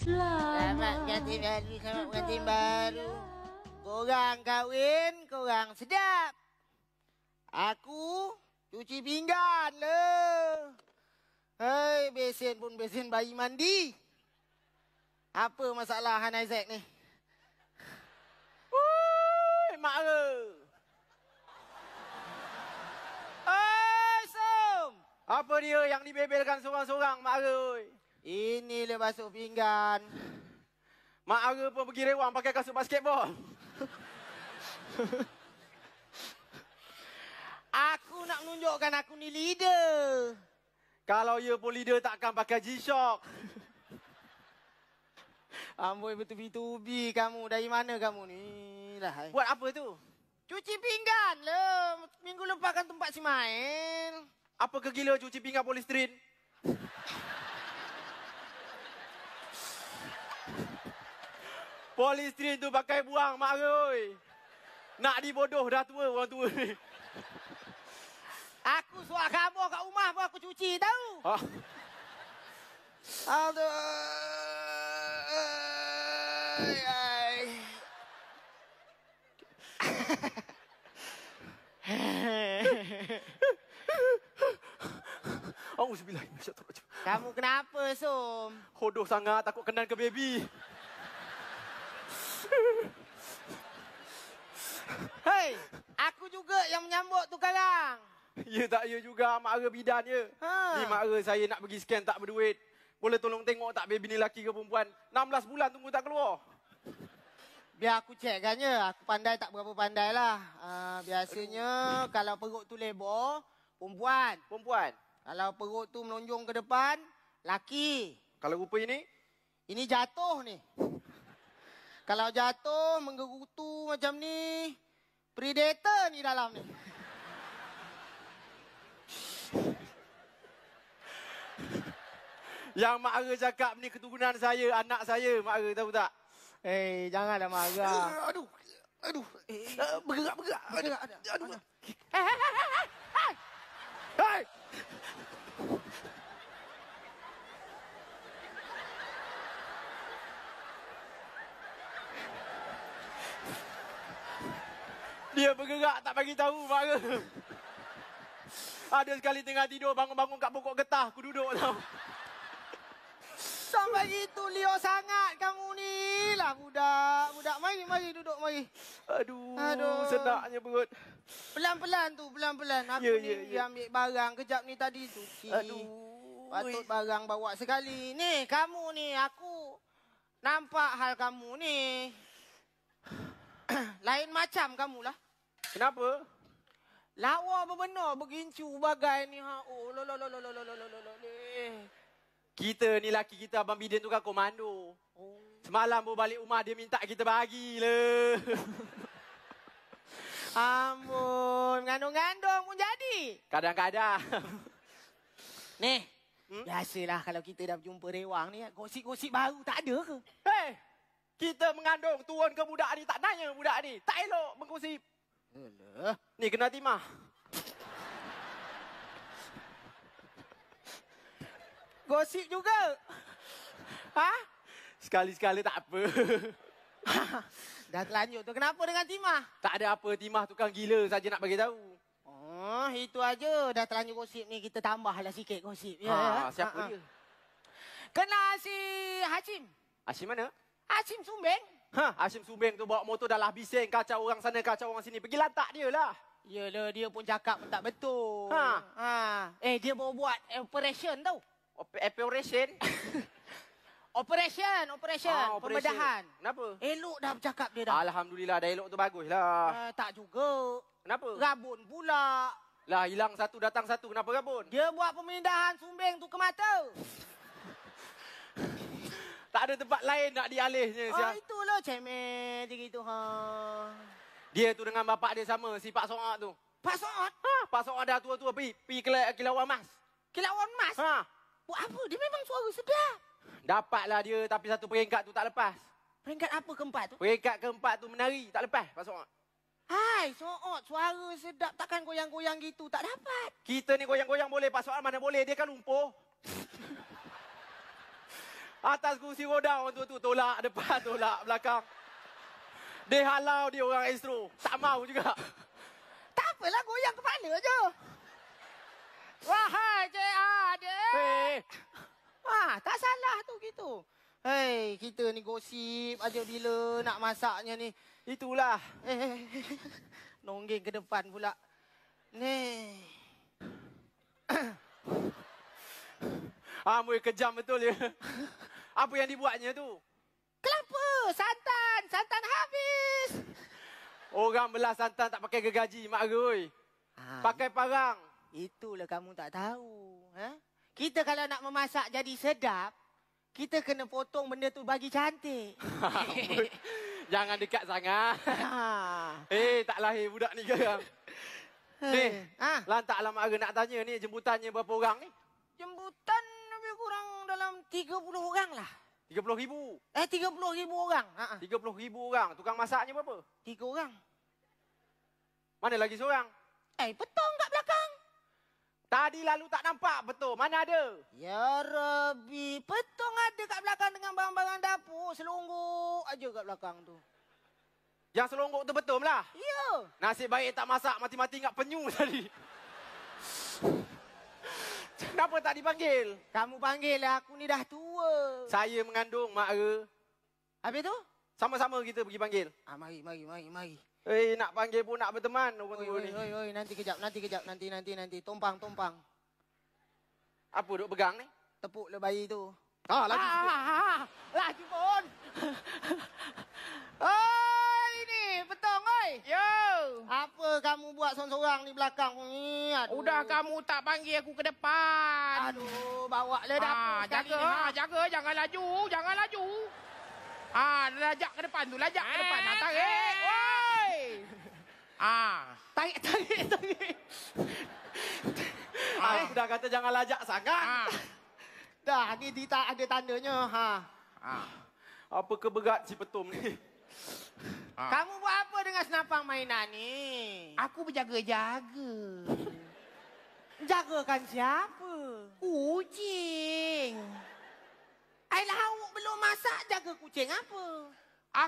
Selamat ganti baru, selamat ganti baru. Korang kahwin, korang sedap. Aku cuci pinggan le. Hei, besin pun besin bayi mandi. Apa masalah Han Isaac ni? Wuuuh, mak ke? Apa dia yang dibebelkan seorang-seorang mak ke? Ini le basuh pinggan. Mak Ara pun pergi rewang pakai kasut basketbol. aku nak menunjukkan aku ni leader. Kalau ia ya pun leader takkan pakai G-Shock. Amboi betul-betul tubi kamu. Dari mana kamu ni? Lah, eh. Buat apa tu? Cuci pinggan le lah. Minggu lepas kan tempat si main. Apa kegila cuci pinggan polistrin? Polistrin tu pakai buang mak oi. Nak dibodoh dah tua orang tua ni. Aku suak kamu kat rumah pun aku cuci tau. Ha. Aduh. Ay. Kamu kenapa, Sum? Hodoh sangat. Takut kenal ke baby. juga yang menyambut tu kalang. ya tak ya juga mara bidan ya. Ha. Ni mara saya nak pergi scan tak berduit. Boleh tolong tengok tak bini lelaki ke perempuan? 16 bulan tunggu tak keluar. Biar aku cek kan ya. Aku pandai tak berapa pandai lah. Uh, biasanya Aduh. kalau perut tu lebar, perempuan. Perempuan. Kalau perut tu melonjong ke depan, laki. Kalau rupa ini? Ini jatuh ni. kalau jatuh, menggerutu macam ni, Predator ni dalam ni. Yang Mak Ara cakap ni keturunan saya, anak saya, Mak Ara tahu tak? Eh, hey, janganlah Mak Ara. Uh, eh, aduh, aduh, eh. eh, bergerak, bergerak. bergerak aduh, aduh. aduh. aduh. Hei, hey, hey, hey. hey. Dia bergerak tak bagi tahu mara. Ada sekali tengah tidur bangun-bangun kat pokok getah aku duduk tau. Sampai itu Leo sangat kamu ni lah budak. Budak mari mari duduk mari. Aduh, Aduh. sedaknya perut. Pelan-pelan tu, pelan-pelan. Aku yeah, ni yeah, yeah. ambil barang kejap ni tadi tu. Aduh. Patut Uish. barang bawa sekali. Ni kamu ni aku nampak hal kamu ni. Lain macam kamu lah. Kenapa? Lawa apa benar bergincu bagai ni ha. Oh lo lo lo lo lo lo lo lo lo. Kita ni laki kita abang bidin tukar komando. Oh. Semalam baru balik rumah dia minta kita bagilah. Amun, mengandung ngandung pun jadi. Kadang-kadang. ni. Hmm? Biasalah kalau kita dah jumpa rewang ni, gosip-gosip baru tak ada ke? Hei, kita mengandung turun ke budak ni, tak nanya budak ni. Tak elok menggosip. Nih ni kena timah. Gosip juga. Ha? Sekali-sekali tak apa. Dah terlanjut tu. Kenapa dengan timah? Tak ada apa. Timah tukang gila saja nak bagi tahu. Oh, itu aja. Dah terlanjut gosip ni. Kita tambahlah sikit gosip. Ya. Ha, siapa ha, ha. dia? Kenal si Hacim. Hacim mana? Hacim Sumbeng. Ha, Hashim Sumbing tu bawa motor dah lah bising. Kacau orang sana, kacau orang sini. Pergi lantak dia lah. Ya lah dia pun cakap pun tak betul. Ha. ha. Eh, dia mau buat operation tau. Op operation? operation, ah, operation. Ha, Pembedahan. Kenapa? Elok dah bercakap dia dah. Alhamdulillah, dah elok tu bagus lah. Uh, tak juga. Kenapa? Rabun pula. Lah, hilang satu, datang satu. Kenapa rabun? Dia buat pemindahan sumbing tu ke mata. Tak ada tempat lain nak dialihnya. Oh, siap. itulah cemen tinggi tu. Ha. Dia tu dengan bapak dia sama, si Pak Soat tu. Pak Soat? Ha, Pak Soat dah tua-tua pergi, pergi ke kilauan mas. Kilauan mas? Ha. Buat apa? Dia memang suara sedap. Dapatlah dia tapi satu peringkat tu tak lepas. Peringkat apa keempat tu? Peringkat keempat tu menari, tak lepas Pak Soat. Hai, Soat, suara sedap takkan goyang-goyang gitu, tak dapat. Kita ni goyang-goyang boleh, Pak Soat mana boleh, dia kan lumpuh. atas kursi roda orang tua tu tolak depan tolak belakang dia halau dia orang astro tak mau juga tak apalah goyang kepala je wahai je ada Ah, tak salah tu gitu. Hey, kita ni gosip aja bila nak masaknya ni. Itulah. Eh, eh, eh, eh. nongging ke depan pula. Ni. Ah, kejam betul ya. Apa yang dibuatnya tu? Kelapa, santan, santan habis. Orang belah santan tak pakai gergaji, mak roi. Ha, ah, pakai parang. Itulah kamu tak tahu. Ha? Kita kalau nak memasak jadi sedap, kita kena potong benda tu bagi cantik. Jangan dekat sangat. Ha. Eh, hey, tak lahir budak ni sekarang. Eh, hey, eh, ha? Ah. lantak alamak nak tanya ni jemputannya berapa orang ni? Jemputan? dalam 30 orang lah. 30 ribu? Eh, 30 ribu orang. Uh-uh. 30 ribu orang. Tukang masaknya berapa? Tiga orang. Mana lagi seorang? Eh, betul kat belakang. Tadi lalu tak nampak betul. Mana ada? Ya Rabbi, betul, ada kat belakang dengan barang-barang dapur. Selonggok aja kat belakang tu. Yang selonggok tu betul lah? Ya. Nasib baik tak masak mati-mati ingat penyu tadi. Kenapa tak dipanggil? Kamu panggil lah, aku ni dah tua. Saya mengandung mak ke. Habis tu? Sama-sama kita pergi panggil. Ah, mari, mari, mari, mari. Eh, nak panggil pun nak berteman. Oi, oi, oi, oi, nanti kejap, nanti kejap, nanti, nanti, nanti. Tumpang, tumpang. Apa duk pegang ni? Tepuk le bayi tu. Ah, lagi. Ah, ah, ah, ah. Laju pun. bapak seorang-seorang ni belakang ni. Aduh. Udah kamu tak panggil aku ke depan. Aduh, bawa le dah. Ha, jaga, ni, ha. Ah, jaga, jangan laju, jangan laju. Ah, ha, lajak ke depan tu, lajak ke depan. Ha, tarik. Eh, eh, Woi. Eh. Ah, ha. tarik, tarik, tarik. Ha. Dah kata jangan lajak sangat. Ha. Dah, ni di tak ada tandanya. Ha. Ha. Apa keberat si petum ni? Ha. Kamu buat apa dengan senapang mainan ni? Aku berjaga-jaga. Jagakan siapa? Kucing. Air lauk belum masak, jaga kucing apa?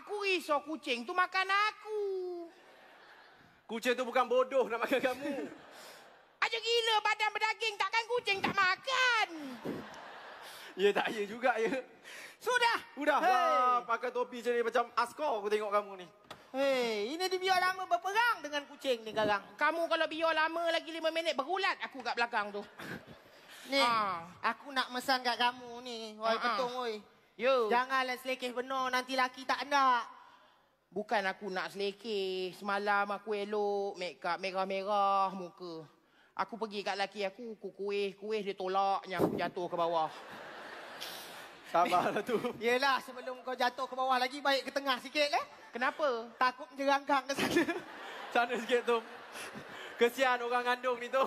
Aku risau kucing tu makan aku. Kucing tu bukan bodoh nak makan kamu. Aja gila badan berdaging, takkan kucing tak makan. ya tak, ya juga ya. Sudah. Sudah. Hey. Wah, pakai topi jadi macam askor aku tengok kamu ni. Hey, ini dia biar lama berperang dengan kucing ni sekarang. Kamu kalau biar lama lagi lima minit, berulat aku kat belakang tu. Ni, ah. aku nak mesan kat kamu ni. Woi, uh-huh. Ah, petung, ah. woi. Yo. Janganlah selekeh benar, nanti laki tak ada. Bukan aku nak selekeh. Semalam aku elok, make up merah-merah muka. Aku pergi kat laki aku, aku kuih-kuih dia tolaknya aku jatuh ke bawah. Sabarlah tu. Yelah, sebelum kau jatuh ke bawah lagi, baik ke tengah sikit eh. Kenapa? Takut menjerangkang ke sana. Sana sikit tu. Kesian orang kandung ni tu.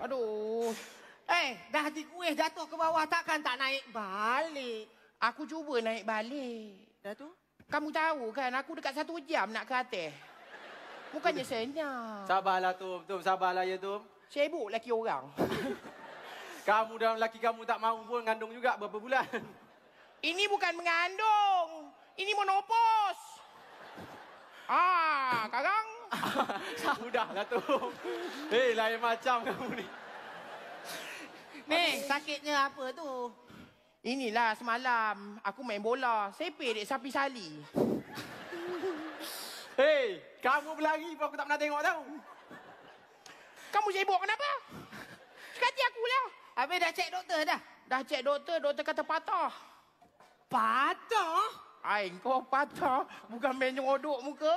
Aduh. Eh, hey, dah di kuih jatuh ke bawah takkan tak naik balik. Aku cuba naik balik. Dah tu? Kamu tahu kan aku dekat satu jam nak ke atas. Bukannya senyap. Sabarlah tu, tu sabarlah ya tu. Sibuk lelaki orang. kamu dalam lelaki kamu tak mau pun ngandung juga berapa bulan. Ini bukan mengandung. Ini monopol. Ah, sekarang. Sudah lah tu. Hei, eh, lain macam kamu ni. Neng, sakitnya apa tu? Inilah semalam aku main bola. Sepi dek sapi sali. Hei, kamu berlari pun aku tak pernah tengok tau. Kamu sibuk kenapa? aku lah. Habis dah cek doktor dah. Dah cek doktor, doktor kata patah. Patah? Ai, kau patah. Bukan main nyodok muka.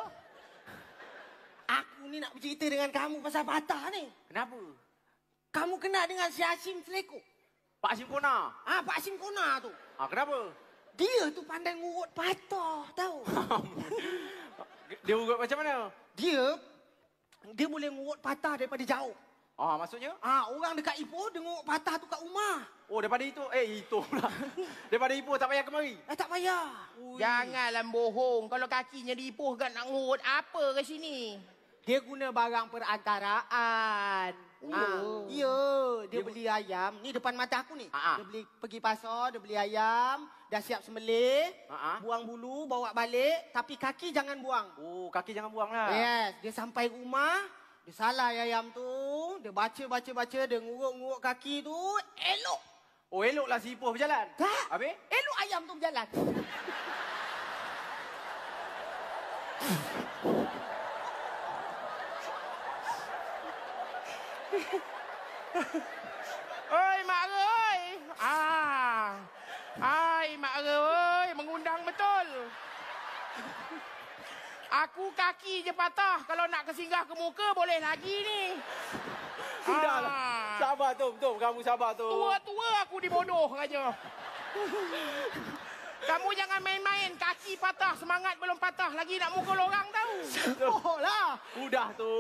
Aku ni nak bercerita dengan kamu pasal patah ni. Kenapa? Kamu kena dengan si Asim Seleko. Pak Hashim Kona. Ah, ha, Pak Hashim Kona tu. Ah, ha, kenapa? Dia tu pandai ngurut patah tau. dia ngurut macam mana? Dia, dia boleh ngurut patah daripada jauh. Ah maksudnya ah orang dekat Ipoh tengok patah tu kat rumah. Oh daripada itu eh itu pula. daripada Ipoh tak payah kemari. Eh tak payah. Ui. Janganlah bohong kalau kakinya di Ipoh kan nak ngurut apa ke sini. Dia guna barang perantaraan. Oh. Ah, ya, dia, dia beli ayam ni depan mata aku ni. Ah-ah. Dia beli pergi pasar, dia beli ayam, dah siap sembelih, ah, ah. buang bulu, bawa balik tapi kaki jangan buang. Oh, kaki jangan buanglah. Yes, dia sampai rumah dia salah ayam tu. Dia baca, baca, baca. Dia nguruk, nguruk kaki tu. Elok. Oh, eloklah si Ipoh berjalan. Tak. Habis? Elok ayam tu berjalan. Oi, Mak Roy. Ah. ai Mak Roy. Mengundang betul. Aku kaki je patah. Kalau nak kesinggah ke muka, boleh lagi ni. Sudahlah. Ah. Sabar tu, betul. Kamu sabar tu. Tua-tua aku dibodoh raja. Kamu jangan main-main. Kaki patah, semangat belum patah. Lagi nak muka orang tau. Sabarlah. Sudah tu.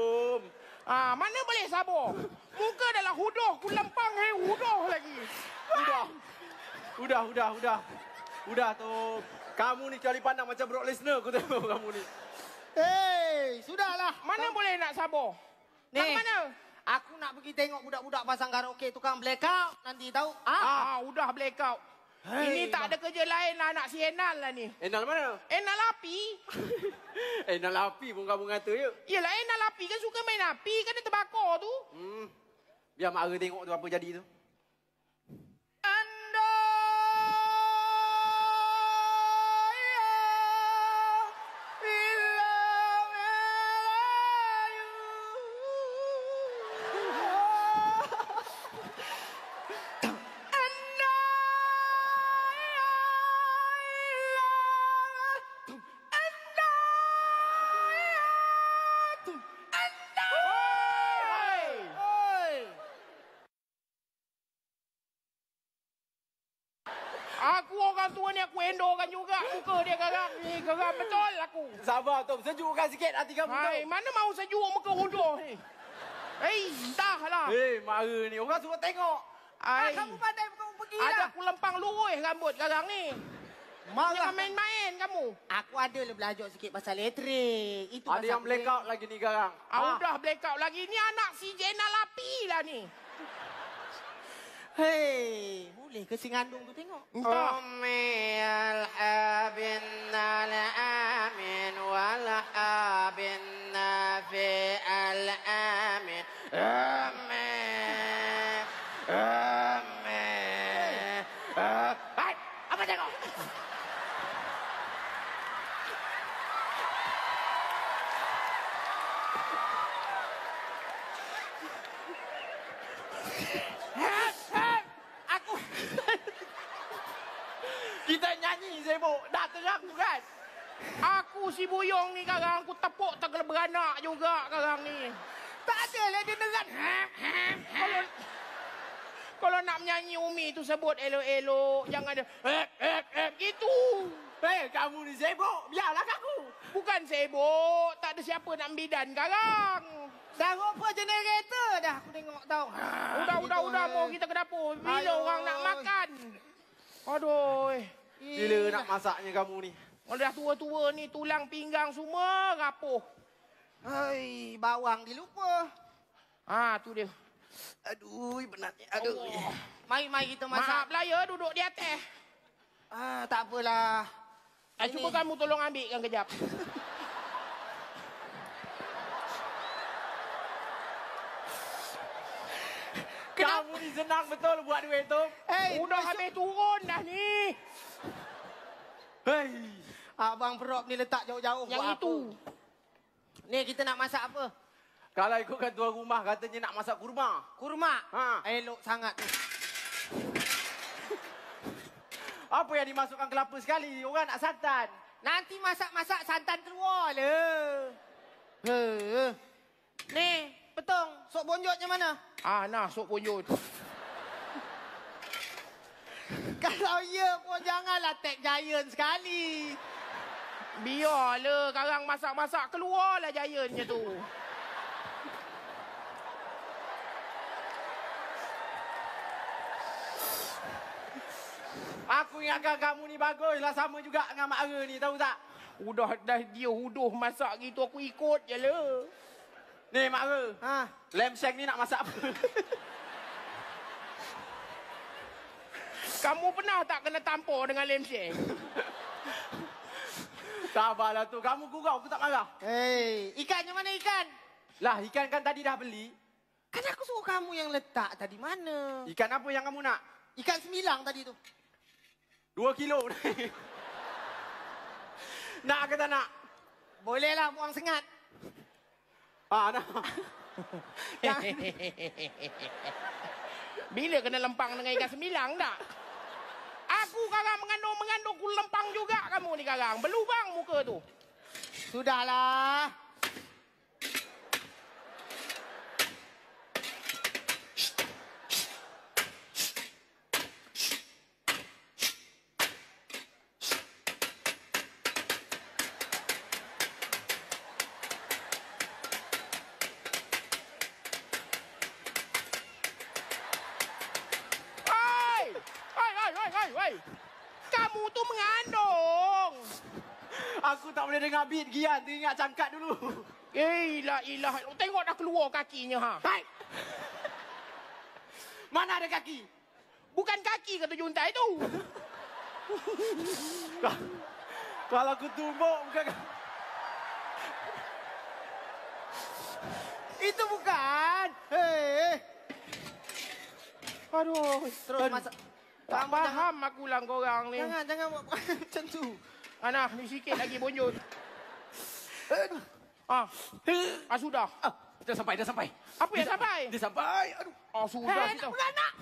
Ah, mana boleh sabar? Muka adalah hudoh. Aku lempang, hei, hudoh lagi. Sudah. Sudah, sudah, sudah. Sudah tu. Kamu ni kali pandang macam Brock Lesnar aku tengok kamu ni. Hei, sudahlah. Mana Tau. boleh nak sabar? Ni. Kat mana? Aku nak pergi tengok budak-budak pasang karaoke tukang blackout. Nanti tahu. Ah, ah, ah udah blackout. Hei, Ini tak ada kerja lain lah nak si Enal lah ni. Enal mana? Enal api. enal api pun kamu kata ya? Yelah Enal api kan suka main api. Kan dia terbakar tu. Hmm. Biar mara tengok tu apa jadi tu. aku endo kan juga Muka dia kerap ni Kerap betul lah aku Sabar Tom Sejukkan sikit hati kamu Hai, Tom Mana mahu sejuk muka hodoh ni Hei, entahlah. Hei, mara ni. Orang suka tengok. Hai. Ah, kamu pandai kamu pergi lah. Ada aku lempang lurus rambut sekarang ni. Marah. Jangan main-main kamu. Aku ada lah belajar sikit pasal elektrik. Itu ada yang blackout ni. lagi ni sekarang. Ah, dah Udah blackout lagi. Ni anak si Jena Lapi lah ni. Hei, ni ke si ngandung tu tengok. Umi al-habib. sibuk. Dah terang kan? Aku si buyong ni sekarang. Aku tepuk tak kena beranak juga sekarang ni. Tak ada lah dia dengar. Kalau, kalau nak menyanyi Umi tu sebut elok-elok. Jangan ada. Eh, eh, eh, gitu. Hei, kamu ni sibuk. Biarlah aku. Bukan sibuk. Tak ada siapa nak bidan sekarang. Dah apa jenis kereta dah aku tengok tau. Ah, udah, udah, udah. Mau kita ke dapur. Bila orang nak makan? Aduh. Bila nak masaknya kamu ni? Kalau dah tua-tua ni tulang pinggang semua rapuh. Hai, bawang dilupa. Ah, tu dia. Aduh, penat ni. Aduh. Oh. Mari mari kita masak. Maaf lah ya duduk di atas. Ah, tak apalah. Ah, cuba kamu tolong ambilkan kejap. Kamu ni senang betul buat duit tu. Hey, Udah tu habis turun dah ni. Hey, Abang Prop ni letak jauh-jauh buat itu. apa? Ni kita nak masak apa? Kalau ikutkan tuan rumah katanya nak masak kurma. Kurma? Ha. Elok sangat tu. apa yang dimasukkan kelapa sekali? Orang nak santan. Nanti masak-masak santan keluar lah. Ni, Petong, sok bonjotnya mana? Ah, nah, sok bonjot. Kalau ya pun janganlah tag giant sekali. Biarlah, sekarang masak-masak keluarlah giantnya tu. Aku ingatkan kamu ni baguslah sama juga dengan Mak Ra ni, tahu tak? Udah dah dia huduh masak gitu, aku ikut je lah. Nih mak ke? Ha. Lem ni nak masak apa? Kamu pernah tak kena tampar dengan lem seng? Sabarlah tu. Kamu gurau, aku tak marah. Hei, ikannya mana ikan? Lah, ikan kan tadi dah beli. Kan aku suruh kamu yang letak tadi mana? Ikan apa yang kamu nak? Ikan sembilang tadi tu. Dua kilo. nak ke tak nak? Bolehlah buang sengat. Ah, nah. Bila kena lempang dengan ikan sembilang tak? Aku sekarang mengandung-mengandung ku lempang juga kamu ni sekarang. Belubang muka tu. Sudahlah. tak boleh dengar beat Gian dia ingat cangkat dulu Eh la ilah Tengok dah keluar kakinya ha Baik Mana ada kaki Bukan kaki kata juntai tu Kalau aku tumbuk bukan Itu bukan Hei Aduh Terus masa tak faham aku lah korang ni. Jangan, jangan buat macam tu. Ana, ah, ni sikit lagi bonjol. Ah, ah sudah. Ah, dah sampai, dah sampai. Apa dia yang sampai? Dah sampai. Aduh. Ah, sudah. Hei, anak.